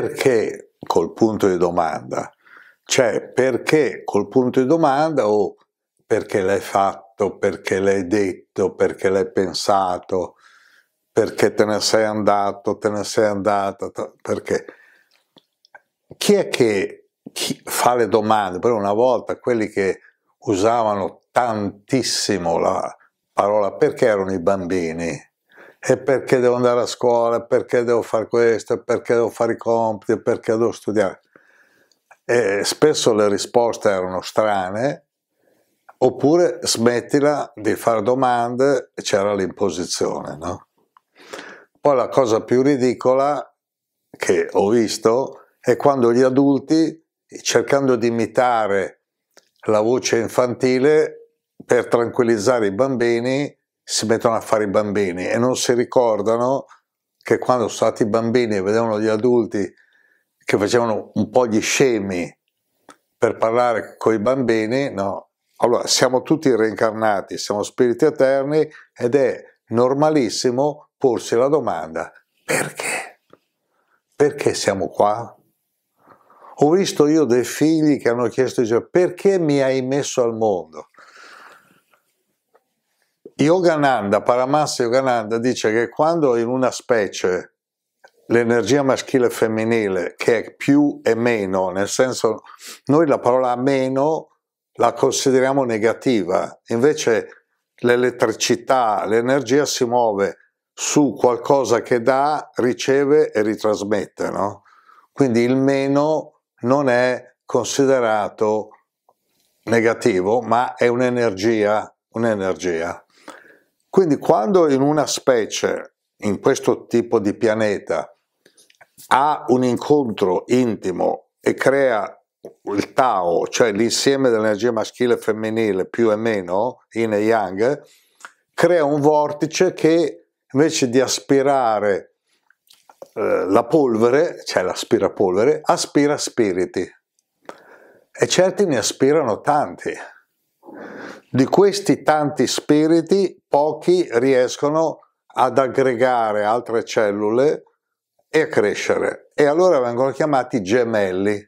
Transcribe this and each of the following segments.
perché col punto di domanda? Cioè perché col punto di domanda o perché l'hai fatto, perché l'hai detto, perché l'hai pensato, perché te ne sei andato, te ne sei andata, perché chi è che chi fa le domande? Per una volta quelli che usavano tantissimo la parola perché erano i bambini, e perché devo andare a scuola, perché devo fare questo, perché devo fare i compiti, perché devo studiare. E spesso le risposte erano strane, oppure smettila di fare domande, c'era l'imposizione. No? Poi la cosa più ridicola che ho visto è quando gli adulti, cercando di imitare la voce infantile per tranquillizzare i bambini, si mettono a fare i bambini e non si ricordano che quando sono stati bambini e vedevano gli adulti che facevano un po' gli scemi per parlare con i bambini, no? Allora, siamo tutti reincarnati, siamo spiriti eterni ed è normalissimo porsi la domanda perché? Perché siamo qua? Ho visto io dei figli che hanno chiesto perché mi hai messo al mondo? Yogananda, Paramahansa Yogananda dice che quando in una specie l'energia maschile e femminile, che è più e meno, nel senso noi la parola meno la consideriamo negativa, invece l'elettricità, l'energia si muove su qualcosa che dà, riceve e ritrasmette, no? Quindi il meno non è considerato negativo, ma è un'energia, un'energia. Quindi quando in una specie, in questo tipo di pianeta, ha un incontro intimo e crea il Tao, cioè l'insieme dell'energia maschile e femminile più e meno, in e yang, crea un vortice che invece di aspirare eh, la polvere, cioè l'aspirapolvere, aspira spiriti. E certi ne aspirano tanti. Di questi tanti spiriti pochi riescono ad aggregare altre cellule e a crescere e allora vengono chiamati gemelli.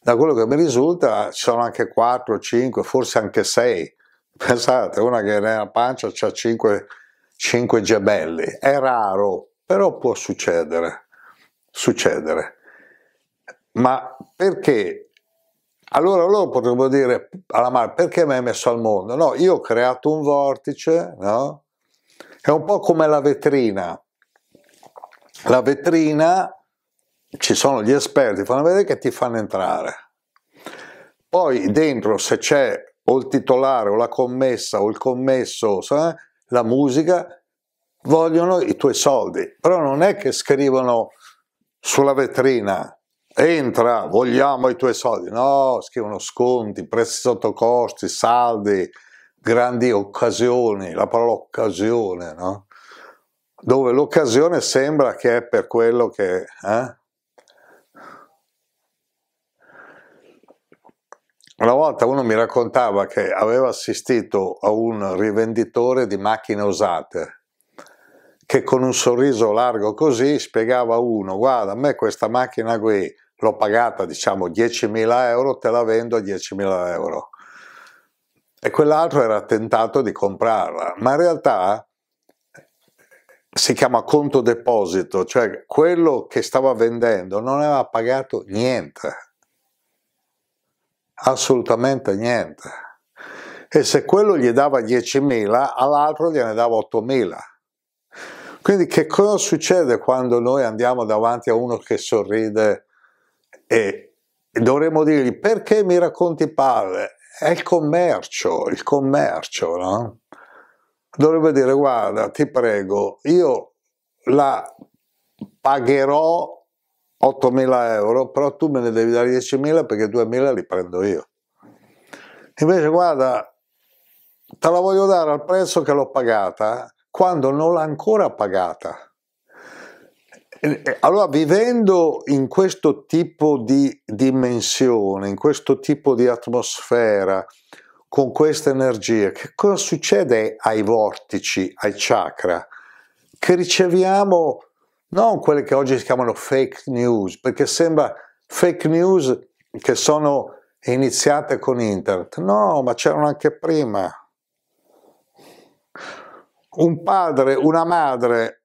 Da quello che mi risulta ci sono anche 4, 5, forse anche 6. Pensate, una che nella pancia ha 5, 5 gemelli. È raro, però può succedere. Succedere. Ma perché allora loro potrebbero dire alla mare perché mi hai messo al mondo? No, io ho creato un vortice, no? È un po' come la vetrina. La vetrina, ci sono gli esperti, fanno vedere che ti fanno entrare. Poi dentro se c'è o il titolare o la commessa o il commesso, la musica, vogliono i tuoi soldi. Però non è che scrivono sulla vetrina, entra, vogliamo i tuoi soldi. No, scrivono sconti, prezzi sotto costi, saldi, grandi occasioni, la parola occasione, no? Dove l'occasione sembra che è per quello che... Eh? Una volta uno mi raccontava che aveva assistito a un rivenditore di macchine usate che con un sorriso largo così spiegava a uno guarda a me questa macchina qui l'ho pagata diciamo 10.000 euro, te la vendo a 10.000 euro. E quell'altro era tentato di comprarla, ma in realtà si chiama conto deposito, cioè quello che stava vendendo non aveva pagato niente, assolutamente niente. E se quello gli dava 10.000, all'altro gliene dava 8.000. Quindi che cosa succede quando noi andiamo davanti a uno che sorride e dovremmo dirgli perché mi racconti palle? È il commercio, il commercio, no? Dovrebbe dire guarda, ti prego, io la pagherò 8.000 euro, però tu me ne devi dare 10.000 perché 2.000 li prendo io. Invece guarda, te la voglio dare al prezzo che l'ho pagata quando non l'ha ancora pagata. Allora, vivendo in questo tipo di dimensione, in questo tipo di atmosfera, con questa energia, che cosa succede ai vortici, ai chakra? Che riceviamo non quelle che oggi si chiamano fake news, perché sembra fake news che sono iniziate con internet. No, ma c'erano anche prima. Un padre, una madre,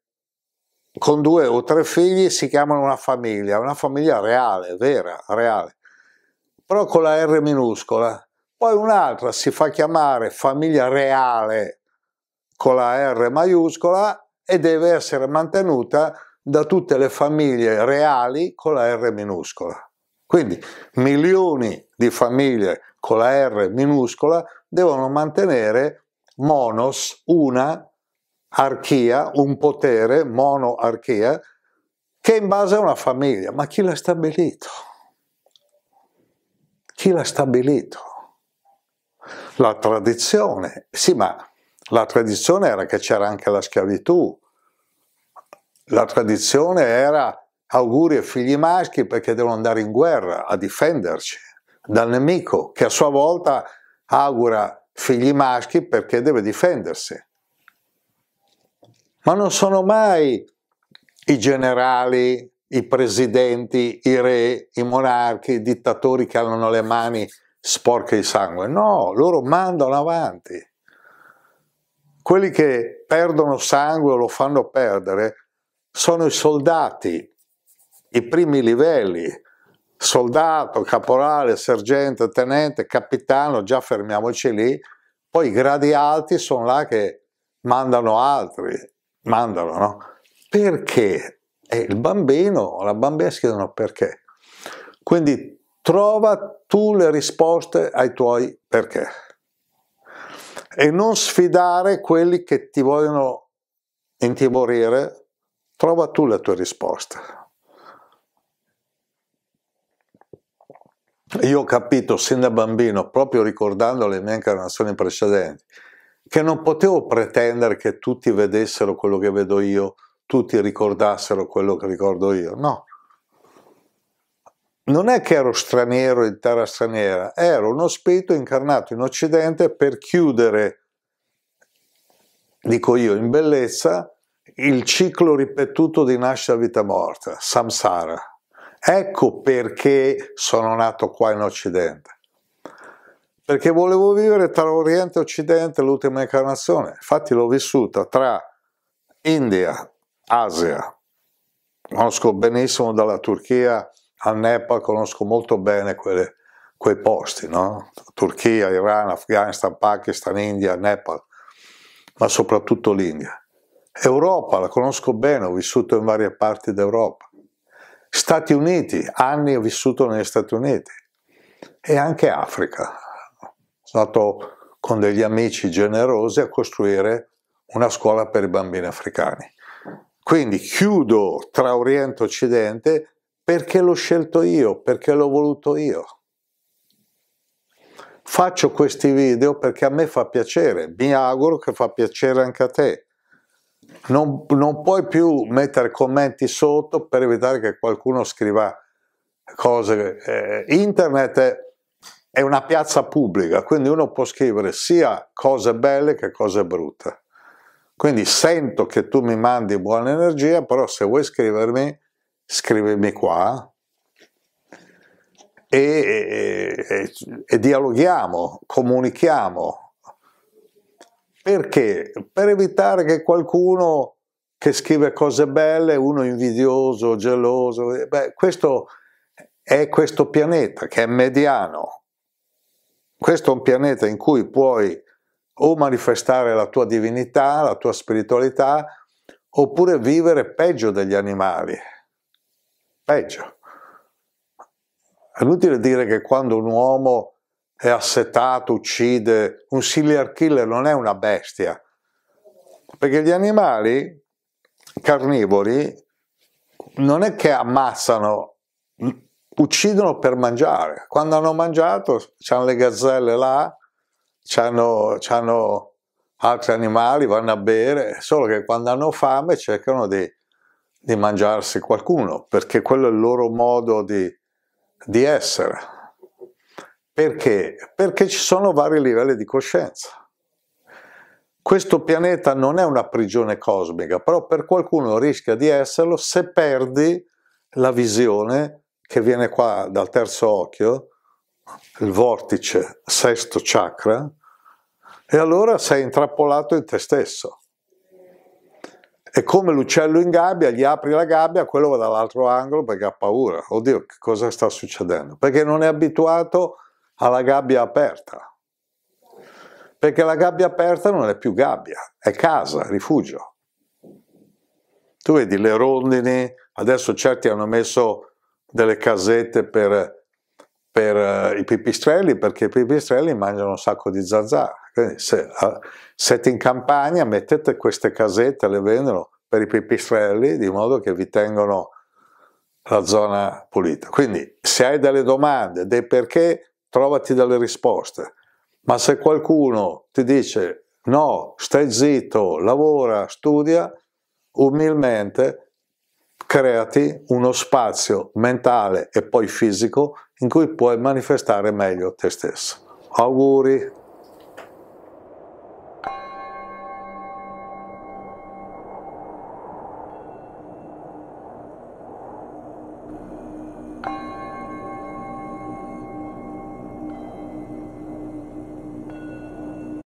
con due o tre figli si chiamano una famiglia, una famiglia reale, vera, reale, però con la R minuscola. Poi un'altra si fa chiamare famiglia reale con la R maiuscola e deve essere mantenuta da tutte le famiglie reali con la R minuscola. Quindi milioni di famiglie con la R minuscola devono mantenere monos, una archia, un potere, monoarchia, che è in base a una famiglia. Ma chi l'ha stabilito? Chi l'ha stabilito? La tradizione. Sì, ma la tradizione era che c'era anche la schiavitù. La tradizione era auguri ai figli maschi perché devono andare in guerra a difenderci dal nemico che a sua volta augura figli maschi perché deve difendersi ma non sono mai i generali, i presidenti, i re, i monarchi, i dittatori che hanno le mani sporche di sangue. No, loro mandano avanti. Quelli che perdono sangue o lo fanno perdere sono i soldati, i primi livelli, soldato, caporale, sergente, tenente, capitano, già fermiamoci lì, poi i gradi alti sono là che mandano altri mandalo, no? Perché? E eh, il bambino o la bambina si chiedono perché. Quindi trova tu le risposte ai tuoi perché. E non sfidare quelli che ti vogliono intimorire, trova tu le tue risposte. Io ho capito sin da bambino, proprio ricordando le mie incarnazioni precedenti, che non potevo pretendere che tutti vedessero quello che vedo io, tutti ricordassero quello che ricordo io, no. Non è che ero straniero in terra straniera, ero uno spirito incarnato in Occidente per chiudere, dico io, in bellezza, il ciclo ripetuto di nascita vita morta, samsara. Ecco perché sono nato qua in Occidente perché volevo vivere tra Oriente e Occidente l'ultima incarnazione. Infatti l'ho vissuta tra India, Asia, conosco benissimo dalla Turchia al Nepal, conosco molto bene quelle, quei posti, no? Turchia, Iran, Afghanistan, Pakistan, India, Nepal, ma soprattutto l'India. Europa, la conosco bene, ho vissuto in varie parti d'Europa. Stati Uniti, anni ho vissuto negli Stati Uniti e anche Africa, stato con degli amici generosi a costruire una scuola per i bambini africani. Quindi chiudo tra Oriente e Occidente perché l'ho scelto io, perché l'ho voluto io. Faccio questi video perché a me fa piacere, mi auguro che fa piacere anche a te. Non, non puoi più mettere commenti sotto per evitare che qualcuno scriva cose. Eh, internet è è una piazza pubblica, quindi uno può scrivere sia cose belle che cose brutte. Quindi sento che tu mi mandi buona energia, però se vuoi scrivermi, scrivimi qua e, e, e, e dialoghiamo, comunichiamo. Perché? Per evitare che qualcuno che scrive cose belle, uno invidioso, geloso, beh, questo è questo pianeta che è mediano, questo è un pianeta in cui puoi o manifestare la tua divinità, la tua spiritualità, oppure vivere peggio degli animali. Peggio. È inutile dire che quando un uomo è assetato, uccide, un serial killer non è una bestia, perché gli animali carnivori non è che ammazzano uccidono per mangiare. Quando hanno mangiato, c'hanno le gazzelle là, c'hanno, c'hanno altri animali, vanno a bere, solo che quando hanno fame cercano di, di mangiarsi qualcuno, perché quello è il loro modo di, di essere. Perché? Perché ci sono vari livelli di coscienza. Questo pianeta non è una prigione cosmica, però per qualcuno rischia di esserlo se perdi la visione che viene qua dal terzo occhio, il vortice, sesto chakra, e allora sei intrappolato in te stesso. E come l'uccello in gabbia, gli apri la gabbia, quello va dall'altro angolo perché ha paura. Oddio, che cosa sta succedendo? Perché non è abituato alla gabbia aperta. Perché la gabbia aperta non è più gabbia, è casa, rifugio. Tu vedi le rondini, adesso certi hanno messo delle casette per, per, eh, i pipistrelli perché i pipistrelli mangiano un sacco di zanzara. Quindi se siete in campagna mettete queste casette, le vendono per i pipistrelli di modo che vi tengono la zona pulita. Quindi se hai delle domande, dei perché, trovati delle risposte. Ma se qualcuno ti dice no, stai zitto, lavora, studia, umilmente creati uno spazio mentale e poi fisico in cui puoi manifestare meglio te stesso. Auguri!